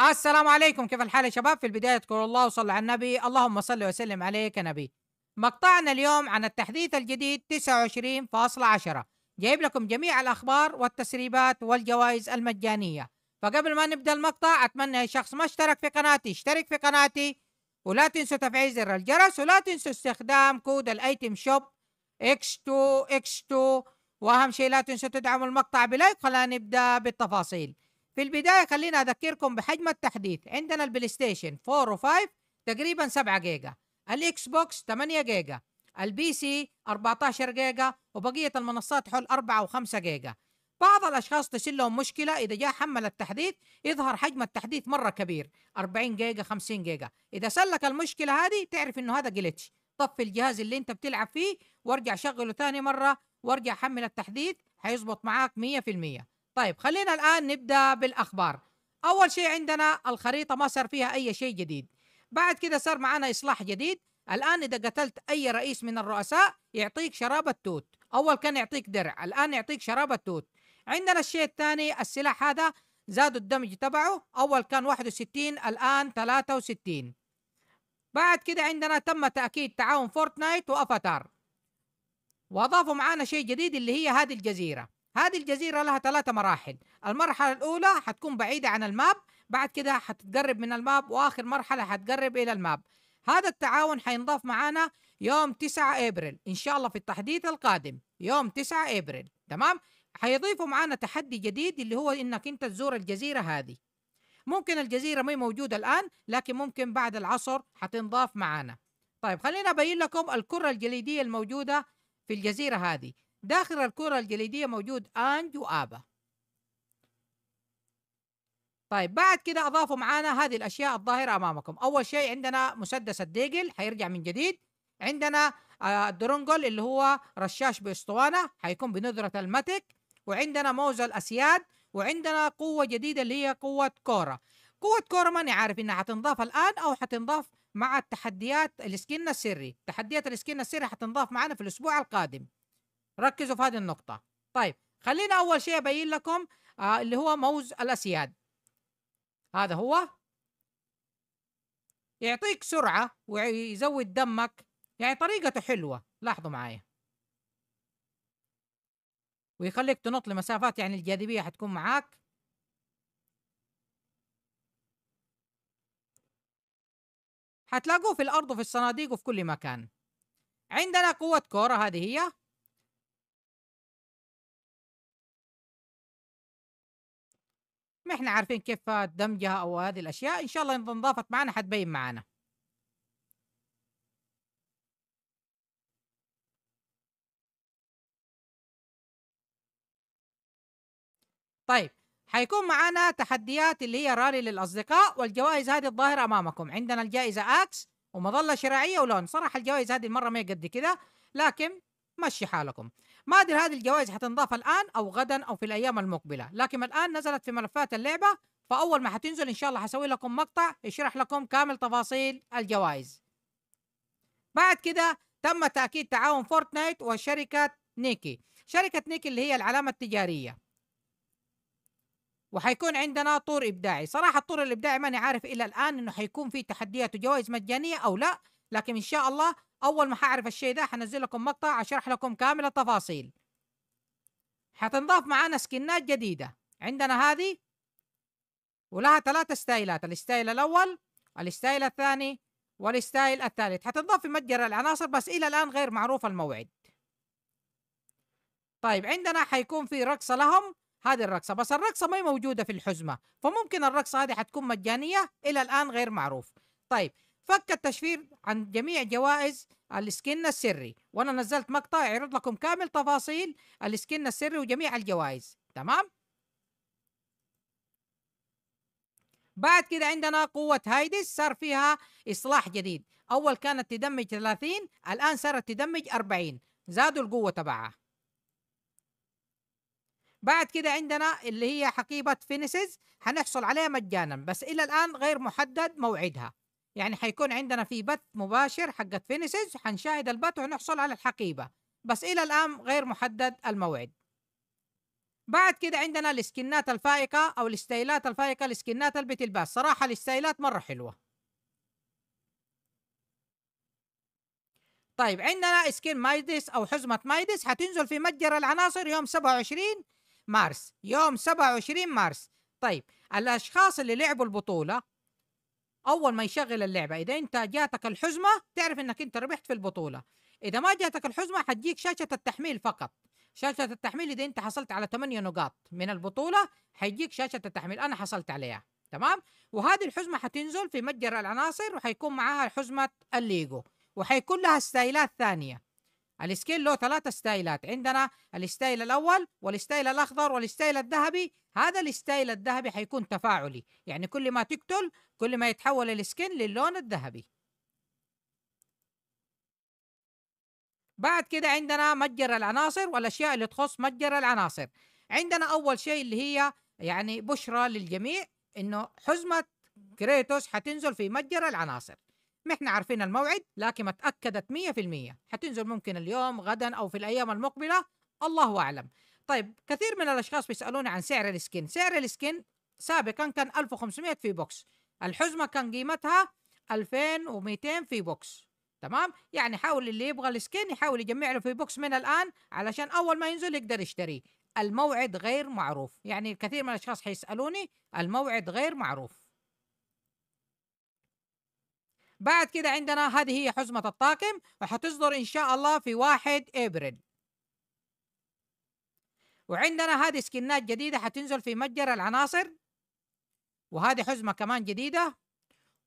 السلام عليكم كيف الحال يا شباب في البداية تقول الله وصلوا على النبي اللهم صل وسلم عليك يا نبي مقطعنا اليوم عن التحديث الجديد 29.10 جايب لكم جميع الأخبار والتسريبات والجوائز المجانية فقبل ما نبدأ المقطع أتمنى أي شخص ما اشترك في قناتي اشترك في قناتي ولا تنسوا تفعيل زر الجرس ولا تنسوا استخدام كود الايتم شوب اكس 2 اكس 2 واهم شيء لا تنسوا تدعموا المقطع بلايك خلينا نبدا بالتفاصيل في البداية خلينا أذكركم بحجم التحديث عندنا البلاي ستيشن 4 و5 تقريبا 7 جيجا الإكس بوكس 8 جيجا البي سي 14 جيجا وبقية المنصات حول 4 و5 جيجا بعض الأشخاص تصير لهم مشكلة إذا جاء حمل التحديث يظهر حجم التحديث مرة كبير 40 جيجا 50 جيجا إذا سلك المشكلة هذه تعرف إنه هذا جلتش طفي الجهاز اللي أنت بتلعب فيه وارجع شغله ثاني مرة وارجع حمل التحديث هيظبط معاك 100% طيب خلينا الآن نبدأ بالأخبار أول شيء عندنا الخريطة ما صار فيها أي شيء جديد بعد كده صار معنا إصلاح جديد الآن إذا قتلت أي رئيس من الرؤساء يعطيك شراب التوت أول كان يعطيك درع الآن يعطيك شراب التوت عندنا الشيء الثاني السلاح هذا زادوا الدمج تبعه أول كان 61 الآن 63 بعد كده عندنا تم تأكيد تعاون فورتنايت وأفاتار وأضافوا معانا شيء جديد اللي هي هذه الجزيرة هذه الجزيرة لها ثلاثة مراحل المرحلة الأولى حتكون بعيدة عن الماب بعد كده حتتقرب من الماب وآخر مرحلة حتقرب إلى الماب هذا التعاون حينضاف معانا يوم 9 ابريل ان شاء الله في التحديث القادم يوم 9 ابريل تمام حيضيفوا معانا تحدي جديد اللي هو انك انت تزور الجزيره هذه ممكن الجزيره ما موجوده الان لكن ممكن بعد العصر حتنضاف معانا طيب خلينا ابين لكم الكره الجليديه الموجوده في الجزيره هذه داخل الكرة الجليدية موجود أنج وآبا طيب بعد كده أضافوا معانا هذه الأشياء الظاهرة أمامكم أول شيء عندنا مسدس الديجل حيرجع من جديد عندنا آه، الدرونجل اللي هو رشاش بأسطوانة حيكون بنذرة المتك وعندنا موز الأسياد وعندنا قوة جديدة اللي هي قوة كورة قوة كورة ماني عارف إنها حتنضاف الآن أو حتنضاف مع التحديات السكن السري تحديات السكن السري حتنضاف معنا في الأسبوع القادم ركزوا في هذه النقطة طيب خلينا أول شيء أبين لكم آه اللي هو موز الأسياد هذا هو يعطيك سرعة ويزود دمك يعني طريقته حلوة لاحظوا معايا ويخليك تنط لمسافات يعني الجاذبية حتكون معاك حتلاقوه في الأرض وفي الصناديق وفي كل مكان عندنا قوة كورة هذه هي ما احنا عارفين كيف دمجها او هذه الاشياء ان شاء الله اذا انضافت معنا حتبين معنا طيب حيكون معنا تحديات اللي هي رالي للاصدقاء والجوائز هذه الظاهره امامكم عندنا الجائزه اكس ومظله شراعيه ولون صراحه الجوائز هذه المره ما قد كده لكن مشي حالكم ما ادري هذه الجوائز حتنضاف الان او غدا او في الايام المقبله لكن الان نزلت في ملفات اللعبه فاول ما حتنزل ان شاء الله حسوي لكم مقطع يشرح لكم كامل تفاصيل الجوائز بعد كده تم تاكيد تعاون فورتنايت وشركه نيكي شركه نيكي اللي هي العلامه التجاريه وحيكون عندنا طور ابداعي صراحه الطور الابداعي ماني عارف الى الان انه حيكون في تحديات وجوائز مجانيه او لا لكن ان شاء الله اول ما حعرف الشيء ده حنزل لكم مقطع اشرح لكم كامل التفاصيل حتنضاف معانا سكنات جديده عندنا هذه ولها ثلاثة ستايلات الستايل الاول الستايل الثاني والستايل الثالث حتنضاف في متجر العناصر بس الى الان غير معروف الموعد طيب عندنا حيكون في رقصه لهم هذه الرقصه بس الرقصه ما هي موجوده في الحزمه فممكن الرقصه هذه حتكون مجانيه الى الان غير معروف طيب فك التشفير عن جميع جوائز السكن السري وانا نزلت مقطع يعرض لكم كامل تفاصيل السكن السري وجميع الجوائز تمام بعد كده عندنا قوة هايدس صار فيها إصلاح جديد أول كانت تدمج 30 الآن صارت تدمج 40 زادوا القوة تبعها بعد كده عندنا اللي هي حقيبة فينيسز هنحصل عليها مجانا بس إلى الآن غير محدد موعدها يعني حيكون عندنا في بث مباشر حقة فينيسز حنشاهد البث ونحصل على الحقيبة بس إلى الآن غير محدد الموعد بعد كده عندنا الاسكنات الفائقة أو الاستايلات الفائقة الاسكنات اللي بتلبس صراحة الاستايلات مرة حلوة طيب عندنا سكين مايدس أو حزمة مايدس حتنزل في متجر العناصر يوم 27 مارس يوم 27 مارس طيب الاشخاص اللي لعبوا البطوله اول ما يشغل اللعبه اذا انت جاتك الحزمه تعرف انك انت ربحت في البطوله اذا ما جاتك الحزمه حتجيك شاشه التحميل فقط شاشه التحميل اذا انت حصلت على 8 نقاط من البطوله حيجيك شاشه التحميل انا حصلت عليها تمام وهذه الحزمه حتنزل في متجر العناصر وحيكون معاها حزمه الليجو وحيكون لها ستايلات ثانيه السكيل له ثلاثة ستايلات عندنا الستايل الأول والستايل الأخضر والستايل الذهبي هذا الستايل الذهبي حيكون تفاعلي يعني كل ما تقتل كل ما يتحول السكين للون الذهبي بعد كده عندنا متجر العناصر والأشياء اللي تخص متجر العناصر عندنا أول شيء اللي هي يعني بشرى للجميع إنه حزمة كريتوس حتنزل في متجر العناصر ما احنا عارفين الموعد لكن ما تاكدت 100% حتنزل ممكن اليوم غدا او في الايام المقبله الله اعلم طيب كثير من الاشخاص بيسالوني عن سعر السكين سعر السكين سابقا كان 1500 في بوكس الحزمه كان قيمتها 2200 في بوكس تمام يعني حاول اللي يبغى السكين يحاول يجمع له في بوكس من الان علشان اول ما ينزل يقدر يشتريه الموعد غير معروف يعني كثير من الاشخاص حيسالوني الموعد غير معروف بعد كده عندنا هذه هي حزمة الطاقم وحتصدر إن شاء الله في 1 إبريل وعندنا هذه سكنات جديدة حتنزل في متجر العناصر وهذه حزمة كمان جديدة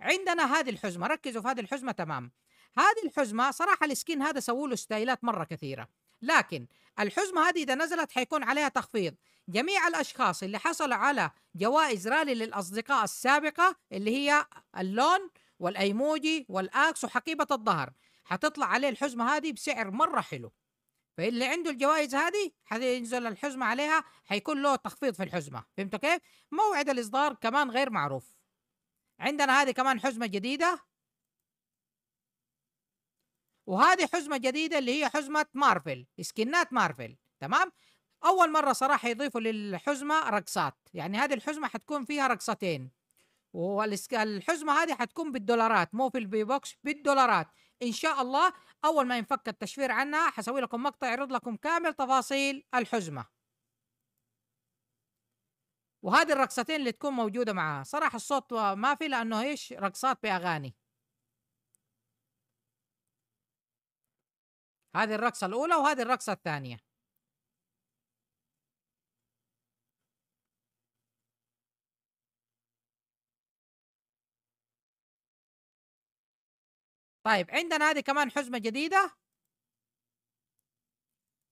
عندنا هذه الحزمة ركزوا في هذه الحزمة تمام هذه الحزمة صراحة السكين هذا سووا له ستايلات مرة كثيرة لكن الحزمة هذه إذا نزلت حيكون عليها تخفيض جميع الأشخاص اللي حصلوا على جوائز رالي للأصدقاء السابقة اللي هي اللون والايموجي والاكس وحقيبه الظهر حتطلع عليه الحزمه هذه بسعر مره حلو فاللي عنده الجوائز هذه حينزل الحزمه عليها حيكون له تخفيض في الحزمه فهمتوا كيف موعد الاصدار كمان غير معروف عندنا هذه كمان حزمه جديده وهذه حزمه جديده اللي هي حزمه مارفل سكنات مارفل تمام اول مره صراحه يضيفوا للحزمه رقصات يعني هذه الحزمه حتكون فيها رقصتين والحزمه هذه حتكون بالدولارات مو في البي بوكس بالدولارات ان شاء الله اول ما ينفك التشفير عنها حسوي لكم مقطع يعرض لكم كامل تفاصيل الحزمه وهذه الرقصتين اللي تكون موجوده معاها صراحه الصوت ما في لانه ايش رقصات باغاني هذه الرقصه الاولى وهذه الرقصه الثانيه طيب عندنا هذه كمان حزمه جديده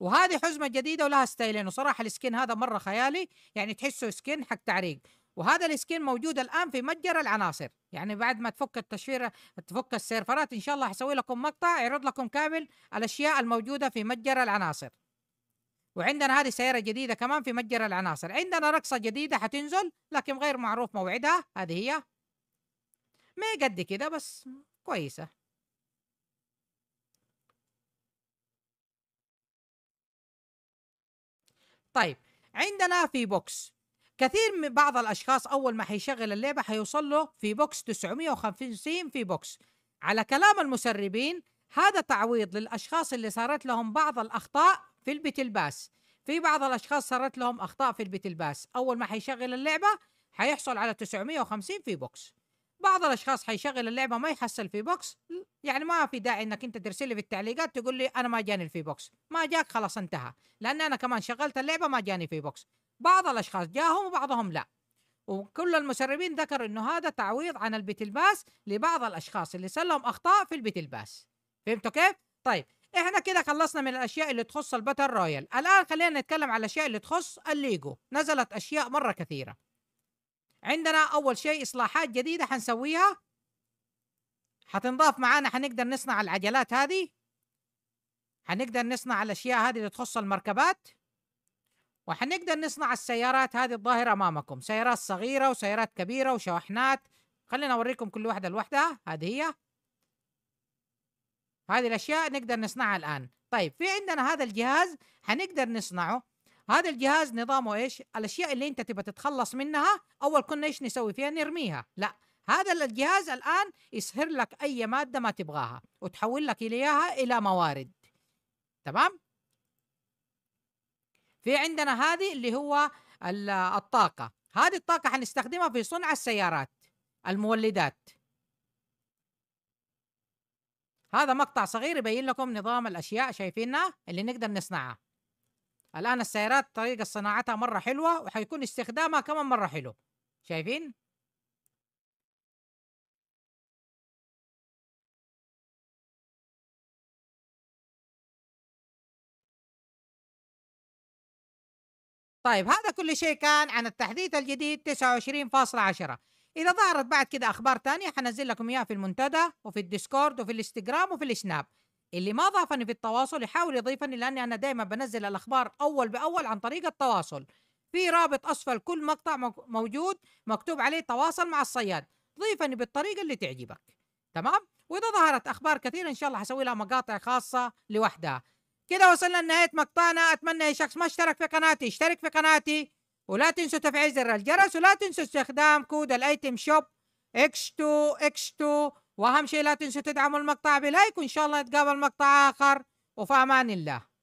وهذه حزمه جديده ولها ستايلين وصراحه السكين هذا مره خيالي يعني تحسه سكين حق تعريق وهذا السكين موجود الان في متجر العناصر يعني بعد ما تفك التشفير تفك السيرفرات ان شاء الله حسوي لكم مقطع يعرض لكم كامل الاشياء الموجوده في متجر العناصر وعندنا هذه سياره جديده كمان في متجر العناصر عندنا رقصه جديده حتنزل لكن غير معروف موعدها هذه هي ما قد كده بس كويسه طيب عندنا في بوكس كثير من بعض الاشخاص اول ما حيشغل اللعبه حيوصل له في بوكس 950 في بوكس على كلام المسربين هذا تعويض للاشخاص اللي صارت لهم بعض الاخطاء في البيت الباس في بعض الاشخاص صارت لهم اخطاء في البيت الباس اول ما حيشغل اللعبه حيحصل على 950 في بوكس بعض الاشخاص حيشغل اللعبه ما يحصل في بوكس يعني ما في داعي انك انت ترسل لي في التعليقات تقول لي انا ما جاني الفي بوكس ما جاك خلاص انتهى لان انا كمان شغلت اللعبه ما جاني في بوكس بعض الاشخاص جاهم وبعضهم لا وكل المسربين ذكروا انه هذا تعويض عن البيت الباس لبعض الاشخاص اللي صار لهم اخطاء في البيت الباس فهمتوا كيف طيب احنا كده خلصنا من الاشياء اللي تخص الباتل رويال الان خلينا نتكلم على الاشياء اللي تخص الليجو نزلت اشياء مره كثيره عندنا اول شيء اصلاحات جديده حنسويها حتنضاف معانا حنقدر نصنع العجلات هذه حنقدر نصنع الاشياء هذه اللي تخص المركبات وحنقدر نصنع السيارات هذه الظاهرة أمامكم سيارات صغيرة وسيارات كبيرة وشواحنات خلينا أوريكم كل واحدة لوحدها هذه هي هذه الأشياء نقدر نصنعها الآن طيب في عندنا هذا الجهاز حنقدر نصنعه هذا الجهاز نظامه إيش الأشياء اللي أنت تبى تتخلص منها أول كنا إيش نسوي فيها نرميها لا هذا الجهاز الآن يسهر لك أي مادة ما تبغاها وتحول لك اليها إلى موارد تمام في عندنا هذه اللي هو الطاقة هذه الطاقة حنستخدمها في صنع السيارات المولدات هذا مقطع صغير يبين لكم نظام الأشياء شايفينها اللي نقدر نصنعها الآن السيارات طريقة صناعتها مرة حلوة وحيكون استخدامها كمان مرة حلو شايفين طيب هذا كل شيء كان عن التحديث الجديد 29.10 إذا ظهرت بعد كده أخبار تانية حنزل لكم إياها في المنتدى وفي الديسكورد وفي الانستجرام وفي السناب اللي ما ضافني في التواصل يحاول يضيفني لأني أنا دايما بنزل الأخبار أول بأول عن طريق التواصل في رابط أسفل كل مقطع موجود مكتوب عليه تواصل مع الصياد ضيفني بالطريقة اللي تعجبك تمام؟ وإذا ظهرت أخبار كثيرة إن شاء الله حسوي لها مقاطع خاصة لوحدها كده وصلنا لنهاية مقطعنا أتمنى أي شخص ما اشترك في قناتي اشترك في قناتي ولا تنسوا تفعيل زر الجرس ولا تنسوا استخدام كود الايتم شوب اكس 2 اكس 2 واهم شيء لا تنسوا تدعموا المقطع بلايك وان شاء الله نتقابل مقطع اخر وفي امان الله